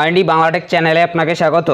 R&D Bangla Tech চ্যানেলে আপনাকে স্বাগত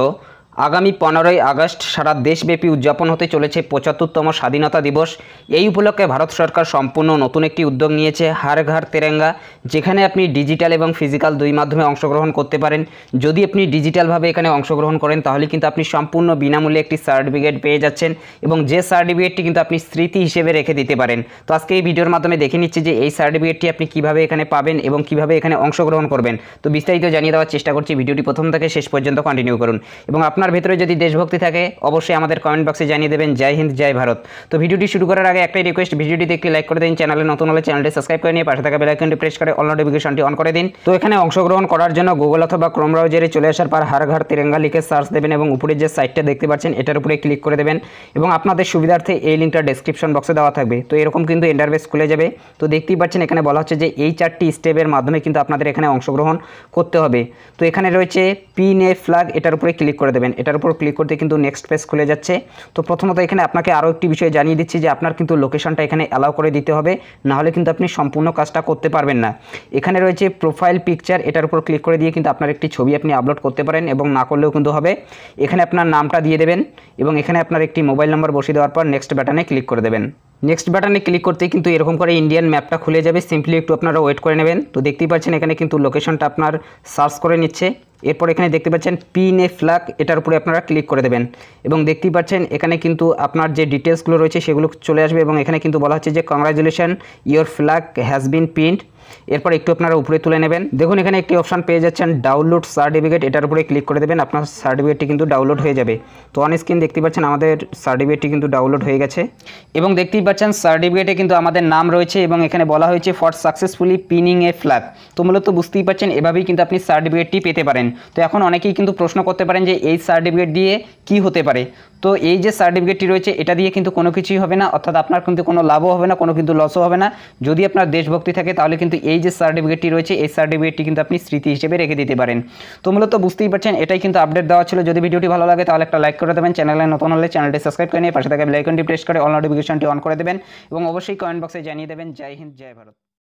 আগামী পনেরোই আগস্ট সারা দেশব্যাপী উদযাপন হতে চলেছে পঁচাত্তরতম স্বাধীনতা দিবস এই উপলক্ষে ভারত সরকার সম্পূর্ণ নতুন একটি উদ্যোগ নিয়েছে হার ঘর তেরেঙ্গা যেখানে আপনি ডিজিটাল এবং ফিজিক্যাল দুই মাধ্যমে অংশগ্রহণ করতে পারেন যদি আপনি ডিজিটালভাবে এখানে অংশগ্রহণ করেন তাহলে কিন্তু আপনি সম্পূর্ণ বিনামূল্যে একটি সার্টিফিকেট পেয়ে যাচ্ছেন এবং যে সার্টিফিকেটটি কিন্তু আপনি স্মৃতি হিসেবে রেখে দিতে পারেন তো আজকে এই ভিডিওর মাধ্যমে দেখে নিচ্ছি যে এই সার্টিফিকেটটি আপনি কিভাবে এখানে পাবেন এবং কিভাবে এখানে অংশগ্রহণ করবেন তো বিস্তারিত জানিয়ে দেওয়ার চেষ্টা করছি ভিডিওটি প্রথম থেকে শেষ পর্যন্ত কন্টিনিউ করুন এবং আপনার আপনার ভেতরে যদি দেশভক্তি থাকে অবশ্যই আমাদের কমেন্ট বক্সে জানিয়ে দেবেন জয় হিন্দ জয় ভারত তো ভিডিওটি শুরু করার আগে একটাই রিকোয়েস্ট ভিডিওটিতে একটি লাইক করে দিন চ্যানেলে নতুন হলে চ্যানেলটি সাবস্ক্রাইব করে নিয়ে পাশে থাকা বেলাইকনটি প্রেস করে অল নোটিফিকেশনটি অন করে দিন তো এখানে অংশগ্রহণ করার জন্য গুগল অথবা ক্রোম ব্রাউজারে চলে আসার পর হার ঘর তিরঙ্গা লিখে সার্চ দেবেন এবং উপরে যে সাইটটা দেখতে পাচ্ছেন এটার উপরে ক্লিক করে দেবেন এবং আপনাদের সুবিধার্থে এই লিঙ্কটা ডেসক্রিপশন বক্সে দেওয়া থাকবে তো এরকম কিন্তু ইন্টারভেস খুলে যাবে তো দেখতেই পাচ্ছেন এখানে বলা হচ্ছে যে এই চারটি স্টেপের মাধ্যমে কিন্তু আপনাদের এখানে অংশগ্রহণ করতে হবে তো এখানে রয়েছে পিন এ ফ্ল্যাগ এটার উপরে ক্লিক করে দেবেন পারবেন এটার উপর ক্লিক করতে কিন্তু নেক্সট পেজ খুলে যাচ্ছে তো প্রথমত এখানে আপনাকে আরও একটি বিষয় জানিয়ে দিচ্ছি যে আপনার কিন্তু লোকেশনটা এখানে অ্যালাউ করে দিতে হবে নাহলে কিন্তু আপনি সম্পূর্ণ কাজটা করতে পারবেন না এখানে রয়েছে প্রোফাইল পিকচার এটার উপর ক্লিক করে দিয়ে কিন্তু আপনার একটি ছবি আপনি আপলোড করতে পারেন এবং না করলেও কিন্তু হবে এখানে আপনার নামটা দিয়ে দেবেন এবং এখানে আপনার একটি মোবাইল নাম্বার বসিয়ে দেওয়ার পর নেক্সট ব্যাটানে ক্লিক করে দেবেন নেক্সট বাটনে ক্লিক করতেই কিন্তু এরকম করে ইন্ডিয়ান ম্যাপটা খুলে যাবে সিম্পলি একটু আপনারা ওয়েট করে নেবেন তো দেখতেই পাচ্ছেন এখানে কিন্তু লোকেশনটা আপনার সার্চ করে নিচ্ছে এরপর এখানে দেখতে পাচ্ছেন পিন এ ফ্ল্যাগ এটার উপরে আপনারা ক্লিক করে দেবেন এবং দেখতেই পাচ্ছেন এখানে কিন্তু আপনার যে ডিটেলসগুলো রয়েছে সেগুলো চলে আসবে এবং এখানে কিন্তু বলা হচ্ছে যে congratulation your flag has been pinned এরপর একটু আপনারা উপরে তুলে নেবেন দেখুন এখানে একটি অপশান পেয়ে যাচ্ছেন ডাউনলোড সার্টিফিকেট এটার উপরে ক্লিক করে দেবেন আপনার সার্টিফিকেটটি কিন্তু ডাউনলোড হয়ে যাবে তো অন স্ক্রিন দেখতে পাচ্ছেন আমাদের সার্টিফিকেটটি কিন্তু ডাউনলোড হয়ে গেছে এবং দেখতেই পাচ্ছেন সার্টিফিকেটে কিন্তু আমাদের নাম রয়েছে এবং এখানে বলা হয়েছে for successfully pinning a flag তো মূলত বুঝতেই পাচ্ছেন এভাবেই কিন্তু আপনি সার্টিফিকেটটি পেতে পারেন তো এখন অনেকেই কিন্তু প্রশ্ন করতে পারেন যে এই সার্টিফিকেট দিয়ে কি হতে পারে তো এই যে সার্টিফিকেটটি রয়েছে এটা দিয়ে কিন্তু কোনো কিছুই হবে না অর্থাৎ আপনার কিন্তু কোনো লাভও হবে না কোনো কিন্তু লসও হবে না যদি আপনার দেশভক্তি থাকে তাহলে কিন্তু এই যে সার্টিফিকেটটি রয়েছে এই সার্টিফিকেটটি কিন্তু আপনি স্মৃতি হিসেবে রেখে দিতে পারেন তো মূলত বুঝতেই পারছেন এটাই কিন্তু আপডেট দেওয়া ছিল যদি ভিডিওটি ভালো লাগে তাহলে একটা লাইক করে দেবেন চ্যানেলে নতুন হলে চ্যানেলটি সাবস্ক্রাইব করে নিয়ে পাশে থাকা বেলাইকনটি প্রেস করে অল নোটিফিকেশনটি অন করে দেবেন এবং অবশ্যই কমেন্ট বক্সে জানিয়ে দেবেন জয় হিন্দ জয় ভারত